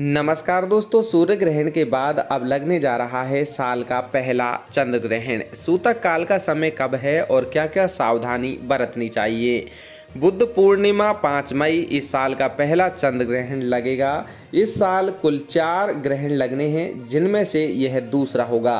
नमस्कार दोस्तों सूर्य ग्रहण के बाद अब लगने जा रहा है साल का पहला चंद्र ग्रहण सूतक काल का समय कब है और क्या क्या सावधानी बरतनी चाहिए बुद्ध पूर्णिमा पाँच मई इस साल का पहला चंद्र ग्रहण लगेगा इस साल कुल चार ग्रहण लगने हैं जिनमें से यह दूसरा होगा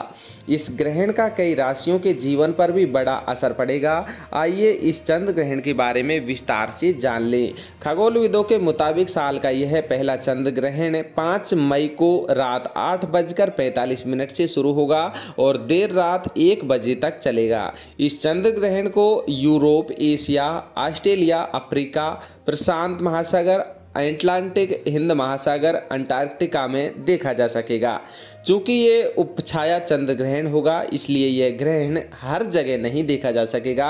इस ग्रहण का कई राशियों के जीवन पर भी बड़ा असर पड़ेगा आइए इस चंद्र ग्रहण के बारे में विस्तार से जान लें खगोलविदों के मुताबिक साल का यह पहला चंद्र ग्रहण पाँच मई को रात आठ बजकर पैंतालीस मिनट से शुरू होगा और देर रात एक बजे तक चलेगा इस चंद्र ग्रहण को Europe Asia Australia Australia Africa प्रशांत महासागर एटलांटिक हिंद महासागर अंटार्कटिका में देखा जा सकेगा चूंकि ये उपछाया चंद्र ग्रहण होगा इसलिए यह ग्रहण हर जगह नहीं देखा जा सकेगा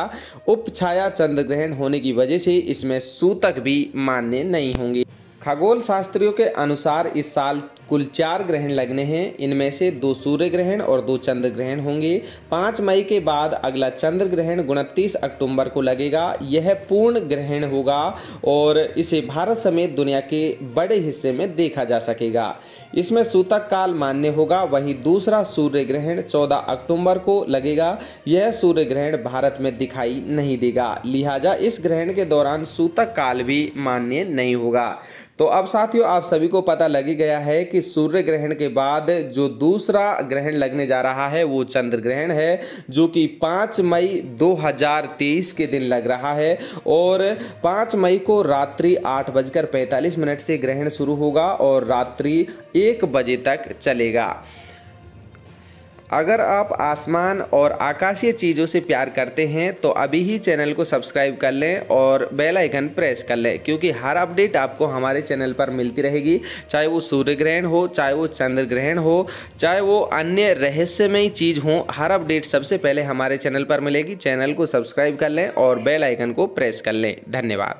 उपछाया चंद्र ग्रहण होने की वजह से इसमें सूतक भी मान्य नहीं होंगे खगोल शास्त्रियों के अनुसार इस साल कुल चार ग्रहण लगने हैं इनमें से दो सूर्य ग्रहण और दो चंद्र ग्रहण होंगे पाँच मई के बाद अगला चंद्र ग्रहण उनतीस अक्टूबर को लगेगा यह पूर्ण ग्रहण होगा और इसे भारत समेत दुनिया के बड़े हिस्से में देखा जा सकेगा इसमें सूतक काल मान्य होगा वहीं दूसरा सूर्य ग्रहण 14 अक्टूबर को लगेगा यह सूर्य ग्रहण भारत में दिखाई नहीं देगा लिहाजा इस ग्रहण के दौरान सूतक काल भी मान्य नहीं होगा तो अब साथियों आप सभी को पता लग गया है कि कि सूर्य ग्रहण के बाद जो दूसरा ग्रहण लगने जा रहा है वो चंद्र ग्रहण है जो कि 5 मई 2023 के दिन लग रहा है और 5 मई को रात्रि आठ बजकर पैंतालीस मिनट से ग्रहण शुरू होगा और रात्रि एक बजे तक चलेगा अगर आप आसमान और आकाशीय चीज़ों से प्यार करते हैं तो अभी ही चैनल को सब्सक्राइब कर लें और बेल आइकन प्रेस कर लें क्योंकि हर अपडेट आपको हमारे चैनल पर मिलती रहेगी चाहे वो सूर्य ग्रहण हो चाहे वो चंद्र ग्रहण हो चाहे वो अन्य रहस्यमयी चीज़ हो हर अपडेट सबसे पहले हमारे चैनल पर मिलेगी चैनल को सब्सक्राइब कर लें और बेलाइकन को प्रेस कर लें धन्यवाद